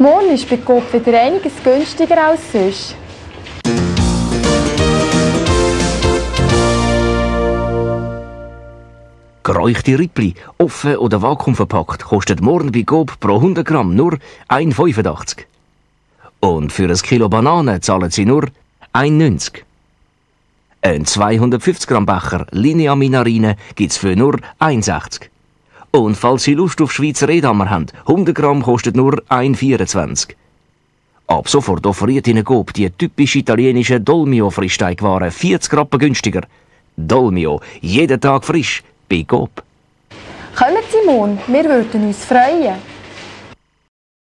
Morgen ist bei Coop wieder einiges günstiger als sonst. Geräuchte Rippli, offen oder vakuumverpackt, kostet morgen bei Coop pro 100 Gramm nur 1,85. Und für ein Kilo Bananen zahlen sie nur 1,90. Ein 250 Gramm Becher Linea Minarine gibt's für nur 1,60. Und falls Sie Lust auf Schweizer Edammer haben, 100 Gramm kostet nur 1,24. Ab sofort offeriert Ihnen Gob die typisch italienische Dolmio-Frischteigware 40 Gramm günstiger. Dolmio, jeden Tag frisch, bei Gob. Kommen Sie morgen, wir würden uns freuen.